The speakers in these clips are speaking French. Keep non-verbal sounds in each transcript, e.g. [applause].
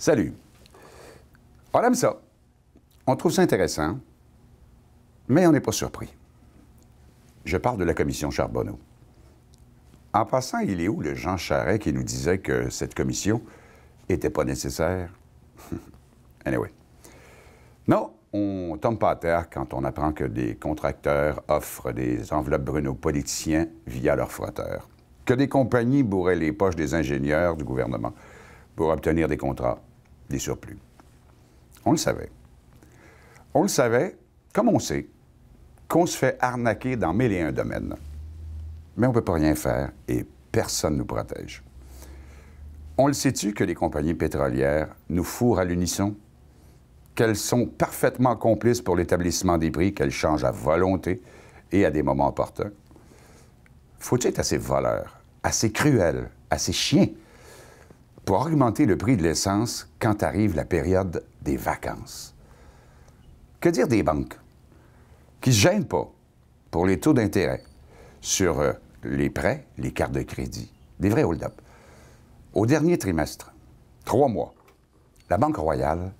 Salut. On aime ça. On trouve ça intéressant, mais on n'est pas surpris. Je parle de la commission Charbonneau. En passant, il est où le Jean Charret qui nous disait que cette commission n'était pas nécessaire? [laughs] anyway. Non, on tombe pas à terre quand on apprend que des contracteurs offrent des enveloppes brunes aux politiciens via leurs frotteurs, que des compagnies bourraient les poches des ingénieurs du gouvernement pour obtenir des contrats surplus. On le savait. On le savait, comme on sait, qu'on se fait arnaquer dans mille et un domaines. Mais on ne peut pas rien faire et personne ne nous protège. On le sait-tu que les compagnies pétrolières nous fourrent à l'unisson? Qu'elles sont parfaitement complices pour l'établissement des prix qu'elles changent à volonté et à des moments opportuns? Faut-il être assez voleur, assez cruel, assez chien augmenter le prix de l'essence quand arrive la période des vacances. Que dire des banques qui ne gênent pas pour les taux d'intérêt sur euh, les prêts, les cartes de crédit, des vrais hold-up. Au dernier trimestre, trois mois, la Banque Royale,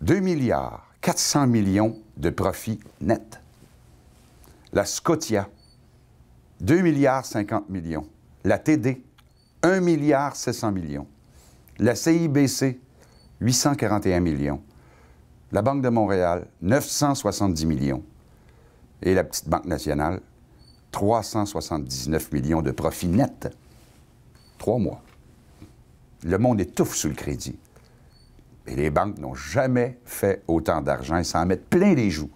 2 milliards 400 millions de profits net. La Scotia, 2 milliards 50 millions. La TD, 1 milliard millions. La CIBC, 841 millions. La Banque de Montréal, 970 millions. Et la petite Banque nationale, 379 millions de profits nets. Trois mois. Le monde étouffe sous le crédit. Et les banques n'ont jamais fait autant d'argent. et s'en mettent plein les joues.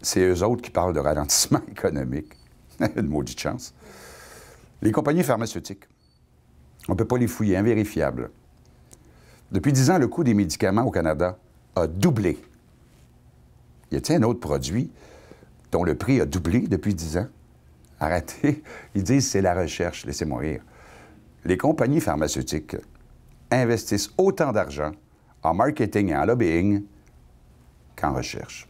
C'est eux autres qui parlent de ralentissement [laughs] économique. [laughs] Une maudite chance. Les compagnies pharmaceutiques. On ne peut pas les fouiller, invérifiables. Depuis dix ans, le coût des médicaments au Canada a doublé. Y a-t-il un autre produit dont le prix a doublé depuis dix ans? Arrêtez. [laughs] Ils disent c'est la recherche, laissez-moi rire. Les compagnies pharmaceutiques investissent autant d'argent en marketing et en lobbying qu'en recherche.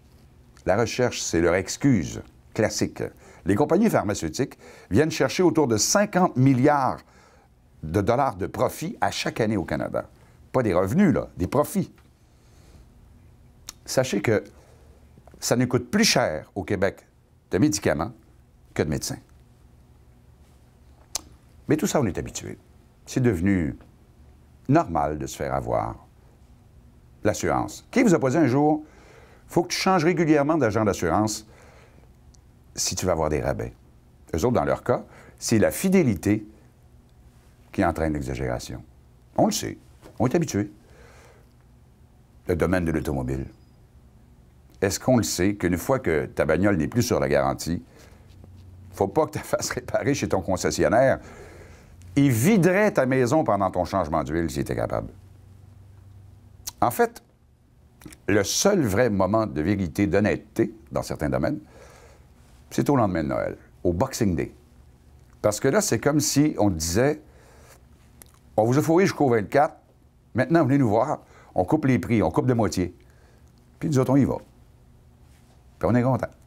La recherche, c'est leur excuse classique. Les compagnies pharmaceutiques viennent chercher autour de 50 milliards de dollars de profit à chaque année au Canada. Pas des revenus, là, des profits. Sachez que ça ne coûte plus cher au Québec de médicaments que de médecins. Mais tout ça, on est habitué. C'est devenu normal de se faire avoir. L'assurance. Qui vous a posé un jour, faut que tu changes régulièrement d'agent d'assurance si tu vas avoir des rabais. Eux autres, dans leur cas, c'est la fidélité qui entraîne l'exagération. On le sait. On est habitué. Le domaine de l'automobile. Est-ce qu'on le sait qu'une fois que ta bagnole n'est plus sur la garantie, faut pas que tu [laughs] fasses réparer chez ton concessionnaire. Il viderait ta maison pendant ton changement d'huile s'il était capable. En fait, le seul vrai moment de vérité, d'honnêteté dans certains domaines, c'est au lendemain de Noël, au Boxing Day. Parce que là, c'est comme si on disait on vous a fourré jusqu'au 24. Maintenant, venez nous voir. On coupe les prix, on coupe de moitié. Puis nous autres, on y va. Puis on est content.